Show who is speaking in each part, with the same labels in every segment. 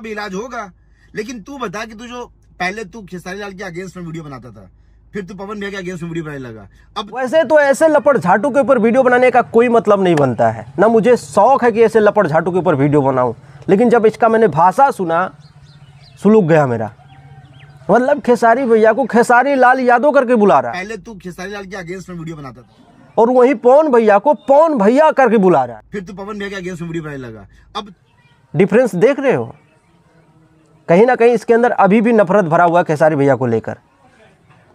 Speaker 1: का इलाज होगा लेकिन तू बता कि तू जो पहले तू खेसारी लाल के अगेंस्ट में वीडियो बनाता था फिर तू पवन भैया के अगेंस्ट में वीडियो बनाने लगा अब वैसे तो ऐसे लपड़ झाटू के ऊपर वीडियो बनाने का कोई मतलब नहीं बनता है ना मुझे शौक है कि ऐसे लपड़ झाटू के ऊपर वीडियो बनाऊं लेकिन जब इसका मैंने भाषा सुना सुलूक गया मेरा मतलब खेसारी भैया को खेसारी लाल यादव करके बुला रहा पहले तू खेसारी लाल के अगेंस्ट में वीडियो बनाता था और वही पवन भैया को पवन भैया करके बुला रहा फिर तू पवन भैया के अगेंस्ट में वीडियो बनाने लगा अब डिफरेंस देख रहे हो कहीं ना कहीं इसके अंदर अभी भी नफरत भरा हुआ है खेसारी भैया को लेकर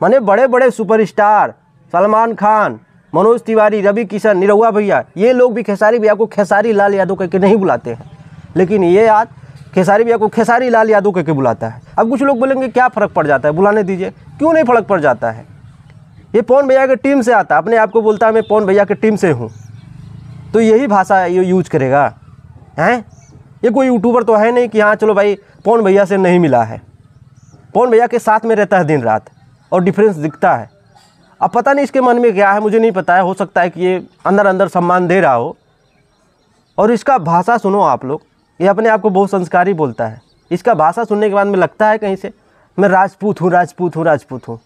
Speaker 1: माने बड़े बड़े सुपरस्टार सलमान खान मनोज तिवारी रवि किशन निरहुआ भैया ये लोग भी खेसारी भैया को खेसारी लाल यादव करके नहीं बुलाते हैं लेकिन ये आज खेसारी भैया को खेसारी लाल यादव करके बुलाता है अब कुछ लोग बोलेंगे क्या फ़र्क पड़ जाता है बुलाने दीजिए क्यों नहीं फ़र्क पड़ जाता है ये पवन भैया की टीम से आता अपने आप को बोलता है मैं पवन भैया की टीम से हूँ तो यही भाषा यूज करेगा हैं ये कोई यूट्यूबर तो है नहीं कि हाँ चलो भाई पौन भैया से नहीं मिला है पौन भैया के साथ में रहता है दिन रात और डिफरेंस दिखता है अब पता नहीं इसके मन में क्या है मुझे नहीं पता है हो सकता है कि ये अंदर अंदर सम्मान दे रहा हो और इसका भाषा सुनो आप लोग ये अपने आप को बहुत संस्कारी बोलता है इसका भाषा सुनने के बाद में लगता है कहीं से मैं राजपूत हूँ राजपूत हूँ राजपूत हूँ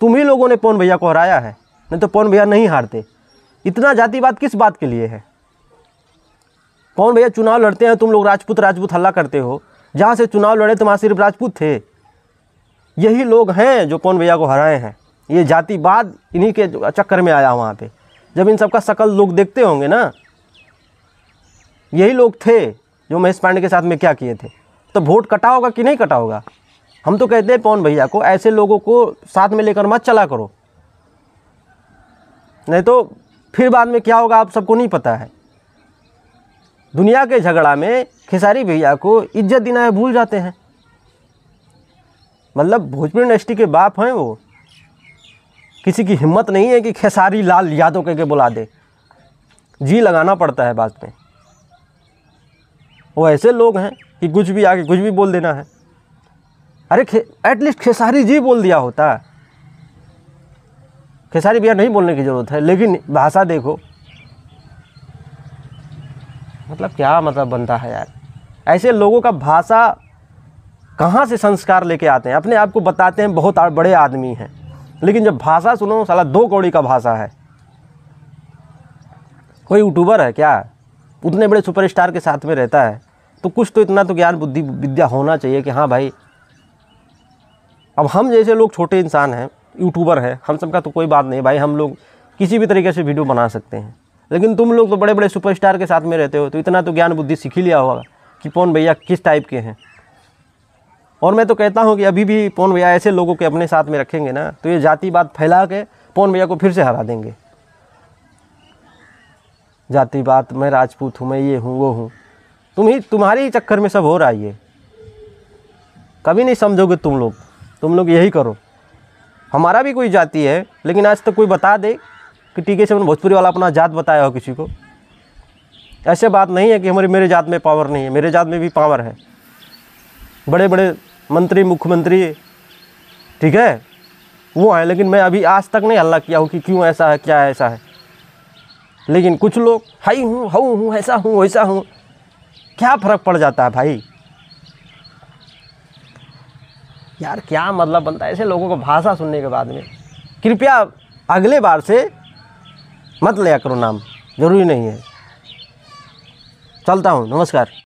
Speaker 1: तुम ही लोगों ने पवन भैया को हराया है नहीं तो पवन भैया नहीं हारते इतना जातिवाद किस बात के लिए है पवन भैया चुनाव लड़ते हैं तुम लोग राजपूत राजपूत हल्ला करते हो जहाँ से चुनाव लड़े तो वहाँ सिर्फ राजपूत थे यही लोग हैं जो पवन भैया को हराए हैं ये जातिवाद इन्हीं के चक्कर में आया वहाँ पे जब इन सबका शकल लोग देखते होंगे ना यही लोग थे जो महेश पांडे के साथ में क्या किए थे तो वोट कटा होगा कि नहीं कटा होगा हम तो कहते हैं पवन भैया को ऐसे लोगों को साथ में लेकर मत चला करो नहीं तो फिर बाद में क्या होगा आप सबको नहीं पता है दुनिया के झगड़ा में खेसारी भैया को इज्जत देना है भूल जाते हैं मतलब भोजपुरी इंडस्ट्री के बाप हैं वो किसी की हिम्मत नहीं है कि खेसारी लाल यादव कह के बुला दे जी लगाना पड़ता है बात में वो ऐसे लोग हैं कि कुछ भी आके कुछ भी बोल देना है अरे खे एटलीस्ट खेसारी जी बोल दिया होता खेसारी भैया नहीं बोलने की ज़रूरत है लेकिन भाषा देखो मतलब क्या मतलब बनता है यार ऐसे लोगों का भाषा कहाँ से संस्कार लेके आते हैं अपने आप को बताते हैं बहुत बड़े आदमी हैं लेकिन जब भाषा सुनो साला दो कौड़ी का भाषा है कोई यूट्यूबर है क्या उतने बड़े सुपरस्टार के साथ में रहता है तो कुछ तो इतना तो ज्ञान बुद्धि विद्या होना चाहिए कि हाँ भाई अब हम जैसे लोग छोटे इंसान हैं यूट्यूबर हैं हम सब का तो कोई बात नहीं भाई हम लोग किसी भी तरीके से वीडियो बना सकते हैं लेकिन तुम लोग तो बड़े बड़े सुपरस्टार के साथ में रहते हो तो इतना तो ज्ञान बुद्धि सीख ही लिया होगा कि पौन भैया किस टाइप के हैं और मैं तो कहता हूँ कि अभी भी पौन भैया ऐसे लोगों के अपने साथ में रखेंगे ना तो ये जाति बात फैला के पवन भैया को फिर से हरा देंगे जाति बात मैं राजपूत हूँ मैं ये हूँ वो हूँ तुम ही तुम्हारे ही चक्कर में सब हो रहा है ये कभी नहीं समझोगे तुम लोग तुम लोग यही करो हमारा भी कोई जाति है लेकिन आज तक तो कोई बता दे कि ठीक है से भोजपुरी वाला अपना जात बताया हो किसी को ऐसे बात नहीं है कि हमारे मेरे जात में पावर नहीं है मेरे जात में भी पावर है बड़े बड़े मंत्री मुख्यमंत्री ठीक है वो हैं लेकिन मैं अभी आज तक नहीं हल्ला किया हूँ कि क्यों ऐसा है क्या ऐसा है लेकिन कुछ लोग हाई हूँ हाउ हूँ ऐसा हूँ वैसा हूँ क्या फ़र्क पड़ जाता है भाई यार क्या मतलब बनता है ऐसे लोगों को भाषा सुनने के बाद में कृपया अगले बार से मत लिया करो नाम ज़रूरी नहीं है चलता हूँ नमस्कार